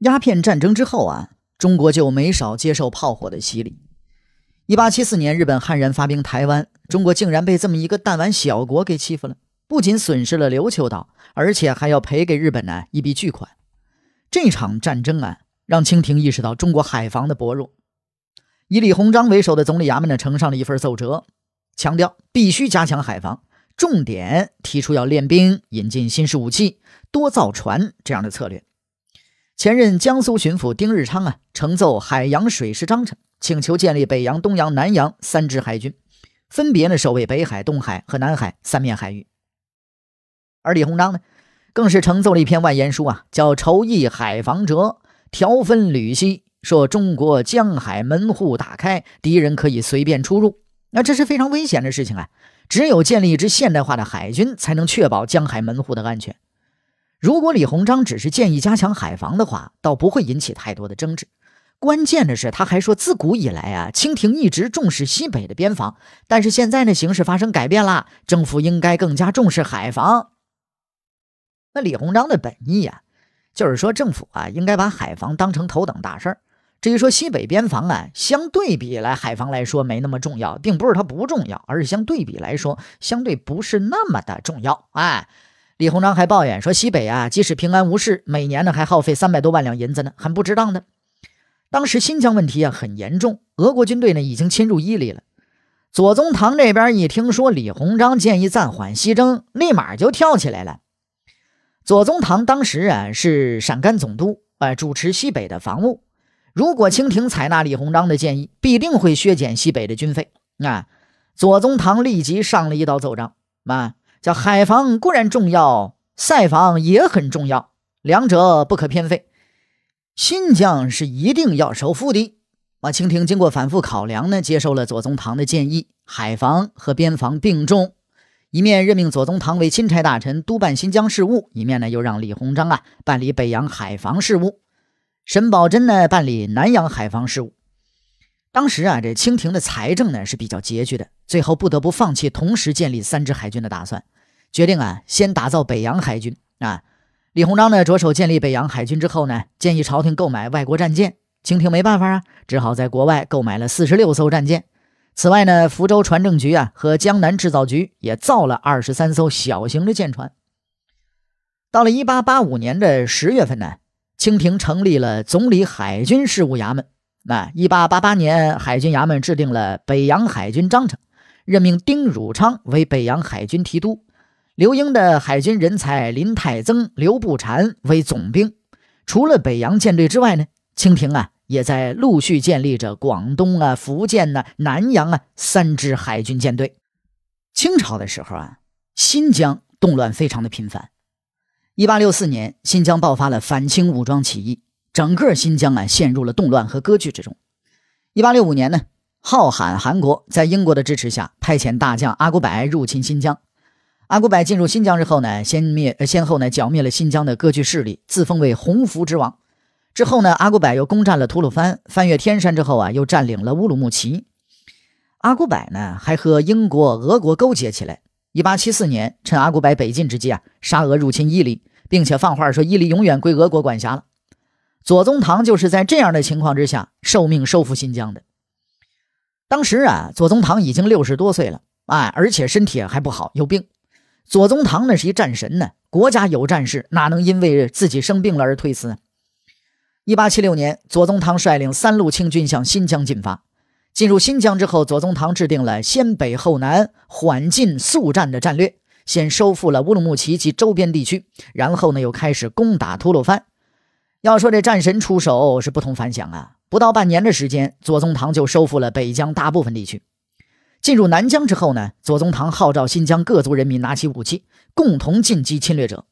鸦片战争之后啊，中国就没少接受炮火的洗礼。一八七四年，日本悍然发兵台湾，中国竟然被这么一个弹丸小国给欺负了，不仅损失了琉球岛，而且还要赔给日本呢一笔巨款。这场战争啊，让清廷意识到中国海防的薄弱。以李鸿章为首的总理衙门呢，呈上了一份奏折，强调必须加强海防，重点提出要练兵、引进新式武器、多造船这样的策略。前任江苏巡抚丁日昌啊，呈奏《海洋水师章程》，请求建立北洋、东洋、南洋三支海军，分别呢守卫北海、东海和南海三面海域。而李鸿章呢，更是呈奏了一篇万言书啊，叫《筹议海防折》，条分缕析，说中国江海门户打开，敌人可以随便出入，那这是非常危险的事情啊！只有建立一支现代化的海军，才能确保江海门户的安全。如果李鸿章只是建议加强海防的话，倒不会引起太多的争执。关键的是，他还说，自古以来啊，清廷一直重视西北的边防，但是现在呢，形势发生改变了，政府应该更加重视海防。那李鸿章的本意啊，就是说政府啊，应该把海防当成头等大事儿。至于说西北边防啊，相对比来海防来说没那么重要，并不是它不重要，而是相对比来说，相对不是那么的重要啊。李鸿章还抱怨说：“西北啊，即使平安无事，每年呢还耗费三百多万两银子呢，很不值当的。当时新疆问题啊很严重，俄国军队呢已经侵入伊犁了。左宗棠这边一听说李鸿章建议暂缓西征，立马就跳起来了。左宗棠当时啊是陕甘总督，呃，主持西北的防务。如果清廷采纳李鸿章的建议，必定会削减西北的军费。啊，左宗棠立即上了一道奏章啊。”叫海防固然重要，塞防也很重要，两者不可偏废。新疆是一定要收复的。马清廷经过反复考量呢，接受了左宗棠的建议，海防和边防并重，一面任命左宗棠为钦差大臣督办新疆事务，一面呢又让李鸿章啊办理北洋海防事务，沈葆桢呢办理南洋海防事务。当时啊，这清廷的财政呢是比较拮据的，最后不得不放弃同时建立三支海军的打算，决定啊先打造北洋海军。啊。李鸿章呢着手建立北洋海军之后呢，建议朝廷购买外国战舰，清廷没办法啊，只好在国外购买了四十六艘战舰。此外呢，福州船政局啊和江南制造局也造了二十三艘小型的舰船。到了一八八五年的十月份呢，清廷成立了总理海军事务衙门。那一八八八年，海军衙门制定了《北洋海军章程》，任命丁汝昌为北洋海军提督，刘英的海军人才林泰增、刘步蟾为总兵。除了北洋舰队之外呢，清廷啊也在陆续建立着广东啊、福建呐、南洋啊三支海军舰队。清朝的时候啊，新疆动乱非常的频繁。一八六四年，新疆爆发了反清武装起义。整个新疆啊陷入了动乱和割据之中。一八六五年呢，浩罕汗国在英国的支持下，派遣大将阿古柏入侵新疆。阿古柏进入新疆之后呢，先灭，先后呢剿灭了新疆的割据势力，自封为“洪福之王”。之后呢，阿古柏又攻占了吐鲁番，翻越天山之后啊，又占领了乌鲁木齐。阿古柏呢，还和英国、俄国勾结起来。一八七四年，趁阿古柏北进之际啊，沙俄入侵伊犁，并且放话说伊犁永远归俄国管辖了。左宗棠就是在这样的情况之下受命收复新疆的。当时啊，左宗棠已经六十多岁了，哎，而且身体还不好，有病。左宗棠那是一战神呢，国家有战事，哪能因为自己生病了而退辞？一八七六年，左宗棠率领三路清军向新疆进发。进入新疆之后，左宗棠制定了先北后南、缓进速战的战略，先收复了乌鲁木齐及周边地区，然后呢又开始攻打吐鲁番。要说这战神出手是不同凡响啊！不到半年的时间，左宗棠就收复了北疆大部分地区。进入南疆之后呢，左宗棠号召新疆各族人民拿起武器，共同进击侵略者。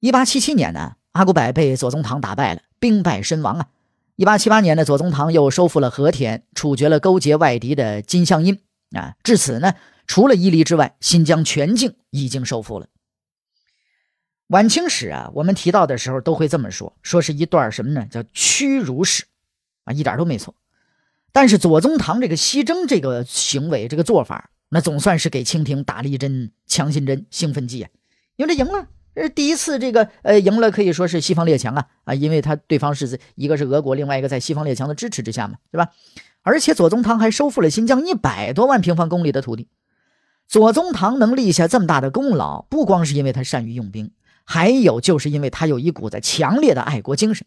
一八七七年呢，阿古柏被左宗棠打败了，兵败身亡啊。一八七八年呢，左宗棠又收复了和田，处决了勾结外敌的金相阴。啊。至此呢，除了伊犁之外，新疆全境已经收复了。晚清史啊，我们提到的时候都会这么说，说是一段什么呢？叫屈辱史啊，一点都没错。但是左宗棠这个西征这个行为这个做法，那总算是给清廷打了一针强心针、兴奋剂啊，因为这赢了，呃，第一次这个呃赢了，可以说是西方列强啊啊，因为他对方是一个是俄国，另外一个在西方列强的支持之下嘛，对吧？而且左宗棠还收复了新疆一百多万平方公里的土地，左宗棠能立下这么大的功劳，不光是因为他善于用兵。还有就是因为他有一股子强烈的爱国精神，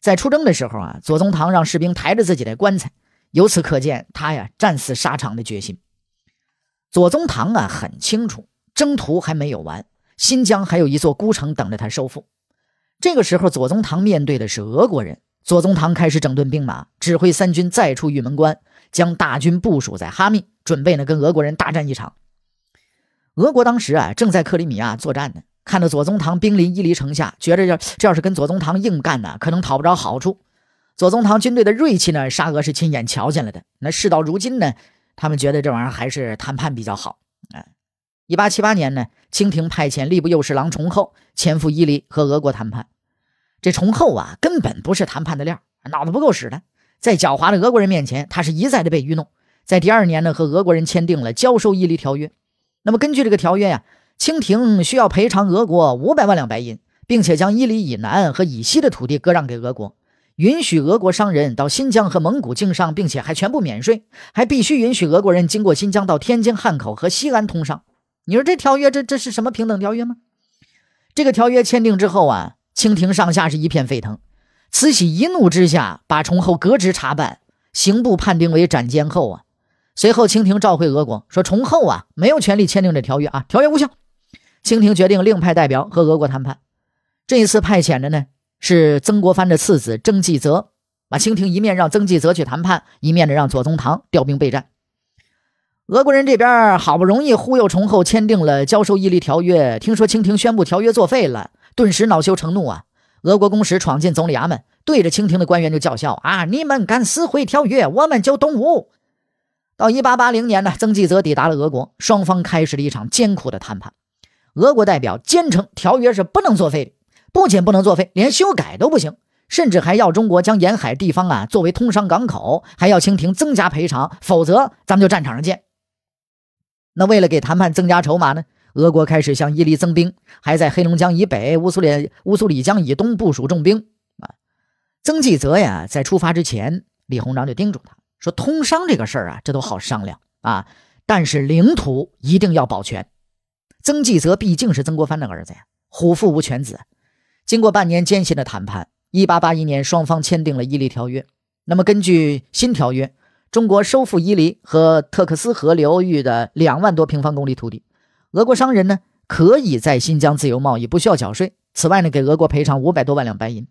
在出征的时候啊，左宗棠让士兵抬着自己的棺材，由此可见他呀战死沙场的决心。左宗棠啊很清楚，征途还没有完，新疆还有一座孤城等着他收复。这个时候，左宗棠面对的是俄国人。左宗棠开始整顿兵马，指挥三军再出玉门关，将大军部署在哈密，准备呢跟俄国人大战一场。俄国当时啊正在克里米亚作战呢。看到左宗棠兵临伊犁城下，觉着这这要是跟左宗棠硬干呢，可能讨不着好处。左宗棠军队的锐气呢，沙俄是亲眼瞧见了的。那事到如今呢，他们觉得这玩意儿还是谈判比较好。啊，一八七八年呢，清廷派遣吏部右侍郎崇厚前赴伊犁和俄国谈判。这崇厚啊，根本不是谈判的料，脑子不够使的，在狡猾的俄国人面前，他是一再的被愚弄。在第二年呢，和俄国人签订了交收伊犁条约。那么根据这个条约呀。清廷需要赔偿俄国五百万两白银，并且将伊犁以南和以西的土地割让给俄国，允许俄国商人到新疆和蒙古经商，并且还全部免税，还必须允许俄国人经过新疆到天津、汉口和西安通商。你说这条约，这这是什么平等条约吗？这个条约签订之后啊，清廷上下是一片沸腾，慈禧一怒之下把崇厚革职查办，刑部判定为斩监候啊。随后，清廷召回俄国，说崇厚啊没有权利签订这条约啊，条约无效。清廷决定另派代表和俄国谈判，这一次派遣的呢是曾国藩的次子曾纪泽。啊，清廷一面让曾纪泽去谈判，一面呢让左宗棠调兵备战。俄国人这边好不容易忽悠崇厚签订了《交收伊利条约》，听说清廷宣布条约作废了，顿时恼羞成怒啊！俄国公使闯进总理衙门，对着清廷的官员就叫嚣：“啊，你们敢撕毁条约，我们就动武！”到1880年呢，曾纪泽抵达了俄国，双方开始了一场艰苦的谈判。俄国代表坚称条约是不能作废的，不仅不能作废，连修改都不行，甚至还要中国将沿海地方啊作为通商港口，还要清廷增加赔偿，否则咱们就战场上见。那为了给谈判增加筹码呢，俄国开始向伊犁增兵，还在黑龙江以北、乌苏里乌苏里江以东部署重兵啊。曾纪泽呀，在出发之前，李鸿章就叮嘱他说：“通商这个事儿啊，这都好商量啊，但是领土一定要保全。”曾纪泽毕竟是曾国藩的儿子呀，虎父无犬子。经过半年艰辛的谈判，一八八一年，双方签订了《伊犁条约》。那么，根据新条约，中国收复伊犁和特克斯河流域的两万多平方公里土地。俄国商人呢，可以在新疆自由贸易，不需要缴税。此外呢，给俄国赔偿五百多万两白银。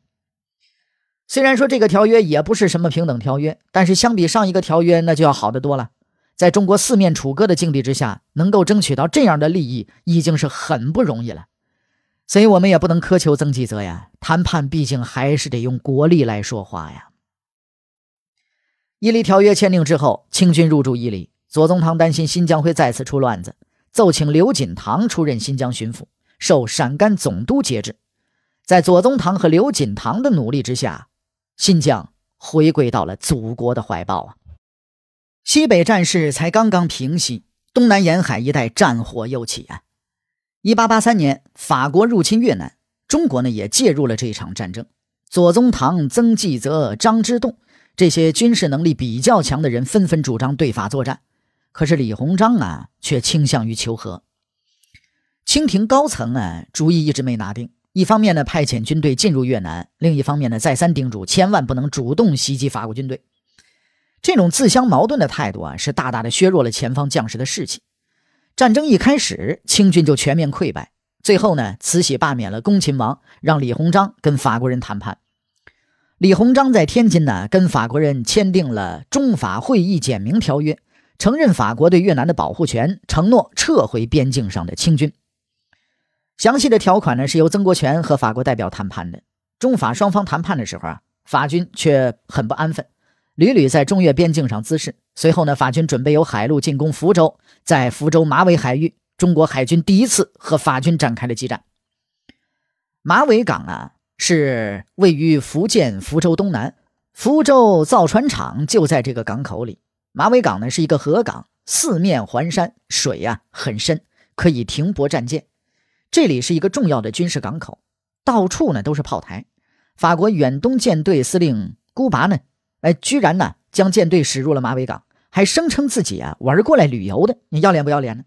虽然说这个条约也不是什么平等条约，但是相比上一个条约，那就要好得多了。在中国四面楚歌的境地之下，能够争取到这样的利益，已经是很不容易了。所以，我们也不能苛求曾纪泽呀。谈判毕竟还是得用国力来说话呀。伊犁条约签订之后，清军入驻伊犁。左宗棠担心新疆会再次出乱子，奏请刘锦棠出任新疆巡抚，受陕甘总督节制。在左宗棠和刘锦棠的努力之下，新疆回归到了祖国的怀抱啊。西北战事才刚刚平息，东南沿海一带战火又起啊！一八八三年，法国入侵越南，中国呢也介入了这场战争。左宗棠、曾纪泽、张之洞这些军事能力比较强的人纷纷主张对法作战，可是李鸿章啊却倾向于求和。清廷高层啊主意一直没拿定，一方面呢派遣军队进入越南，另一方面呢再三叮嘱千万不能主动袭击法国军队。这种自相矛盾的态度啊，是大大的削弱了前方将士的士气。战争一开始，清军就全面溃败。最后呢，慈禧罢免了恭亲王，让李鸿章跟法国人谈判。李鸿章在天津呢，跟法国人签订了《中法会议简明条约》，承认法国对越南的保护权，承诺撤回边境上的清军。详细的条款呢，是由曾国权和法国代表谈判的。中法双方谈判的时候啊，法军却很不安分。屡屡在中越边境上滋事。随后呢，法军准备由海路进攻福州，在福州马尾海域，中国海军第一次和法军展开了激战。马尾港啊，是位于福建福州东南，福州造船厂就在这个港口里。马尾港呢是一个河港，四面环山，水呀很深，可以停泊战舰。这里是一个重要的军事港口，到处呢都是炮台。法国远东舰队司令孤拔呢。哎，居然呢将舰队驶入了马尾港，还声称自己啊玩过来旅游的，你要脸不要脸呢？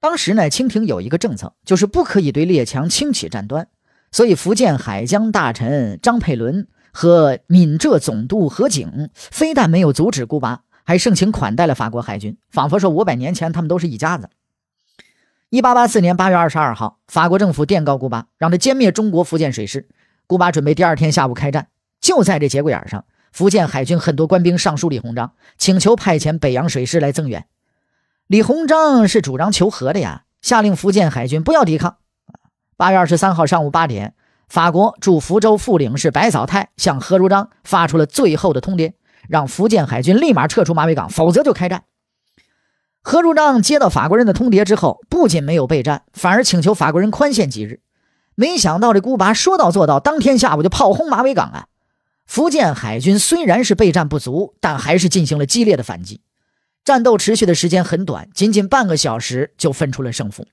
当时呢，清廷有一个政策，就是不可以对列强轻启战端，所以福建海疆大臣张佩伦和闽浙总督何景非但没有阻止古巴，还盛情款待了法国海军，仿佛说五百年前他们都是一家子。一八八四年八月二十二号，法国政府电告古巴，让他歼灭中国福建水师，古巴准备第二天下午开战，就在这节骨眼上。福建海军很多官兵上书李鸿章，请求派遣北洋水师来增援。李鸿章是主张求和的呀，下令福建海军不要抵抗。八月二十三号上午八点，法国驻福州副领事白藻泰向何如章发出了最后的通牒，让福建海军立马撤出马尾港，否则就开战。何如章接到法国人的通牒之后，不仅没有备战，反而请求法国人宽限几日。没想到这孤拔说到做到，当天下午就炮轰马尾港啊。福建海军虽然是备战不足，但还是进行了激烈的反击。战斗持续的时间很短，仅仅半个小时就分出了胜负。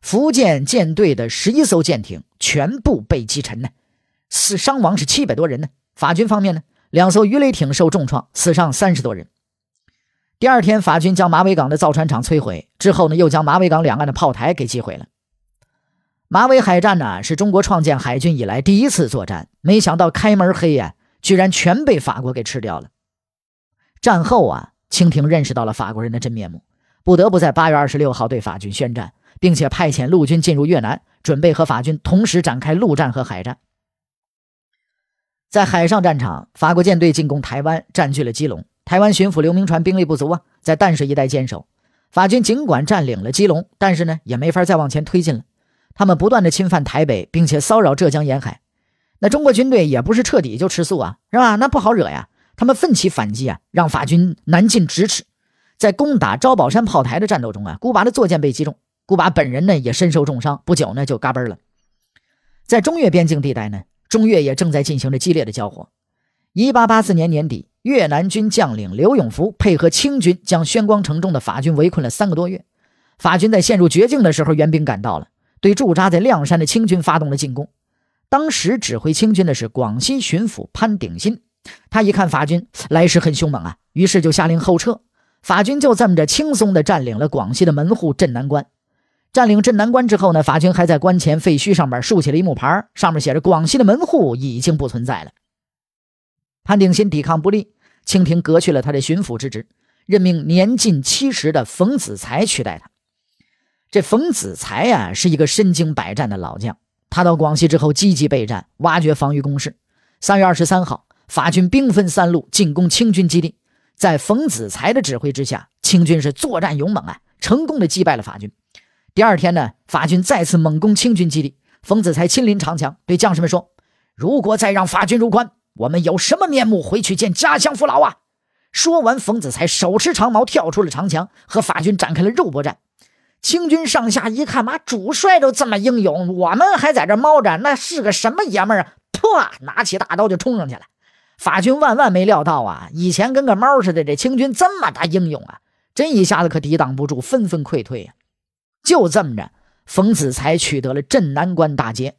福建舰队的十一艘舰艇全部被击沉呢，死伤亡是七百多人呢。法军方面呢，两艘鱼雷艇受重创，死伤三十多人。第二天，法军将马尾港的造船厂摧毁之后呢，又将马尾港两岸的炮台给击毁了。马尾海战呢，是中国创建海军以来第一次作战，没想到开门黑呀，居然全被法国给吃掉了。战后啊，清廷认识到了法国人的真面目，不得不在八月二十六号对法军宣战，并且派遣陆军进入越南，准备和法军同时展开陆战和海战。在海上战场，法国舰队进攻台湾，占据了基隆。台湾巡抚刘铭传兵力不足啊，在淡水一带坚守。法军尽管占领了基隆，但是呢，也没法再往前推进了。他们不断的侵犯台北，并且骚扰浙江沿海，那中国军队也不是彻底就吃素啊，是吧？那不好惹呀，他们奋起反击啊，让法军难近咫尺。在攻打招宝山炮台的战斗中啊，孤拔的坐舰被击中，孤拔本人呢也身受重伤，不久呢就嘎嘣了。在中越边境地带呢，中越也正在进行着激烈的交火。一八八四年年底，越南军将领刘永福配合清军，将宣光城中的法军围困了三个多月，法军在陷入绝境的时候，援兵赶到了。对驻扎在亮山的清军发动了进攻。当时指挥清军的是广西巡抚潘鼎新，他一看法军来势很凶猛啊，于是就下令后撤。法军就这么着轻松地占领了广西的门户镇南关。占领镇南关之后呢，法军还在关前废墟上面竖起了一木牌，上面写着“广西的门户已经不存在了”。潘鼎新抵抗不力，清廷革去了他的巡抚之职，任命年近七十的冯子材取代他。这冯子才啊，是一个身经百战的老将。他到广西之后，积极备战，挖掘防御工事。三月二十三号，法军兵分三路进攻清军基地。在冯子才的指挥之下，清军是作战勇猛啊，成功的击败了法军。第二天呢，法军再次猛攻清军基地。冯子才亲临长墙，对将士们说：“如果再让法军入关，我们有什么面目回去见家乡父老啊？”说完，冯子才手持长矛跳出了长墙，和法军展开了肉搏战。清军上下一看，妈，主帅都这么英勇，我们还在这猫着，那是个什么爷们儿啊？啪，拿起大刀就冲上去了。法军万万没料到啊，以前跟个猫似的，这清军这么大英勇啊，这一下子可抵挡不住，纷纷溃退呀。就这么着，冯子才取得了镇南关大捷。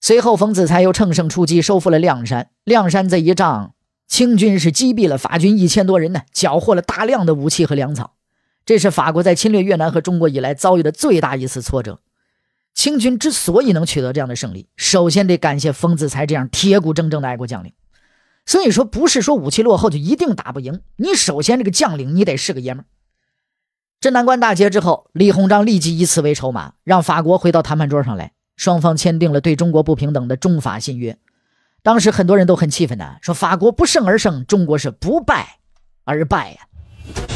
随后，冯子才又乘胜出击，收复了亮山。亮山这一仗，清军是击毙了法军一千多人呢，缴获了大量的武器和粮草。这是法国在侵略越南和中国以来遭遇的最大一次挫折。清军之所以能取得这样的胜利，首先得感谢丰子才这样铁骨铮铮的爱国将领。所以说，不是说武器落后就一定打不赢，你首先这个将领你得是个爷们儿。镇南关大捷之后，李鸿章立即以此为筹码，让法国回到谈判桌上来，双方签订了对中国不平等的《中法信约》。当时很多人都很气愤呢，说法国不胜而胜，中国是不败而败呀。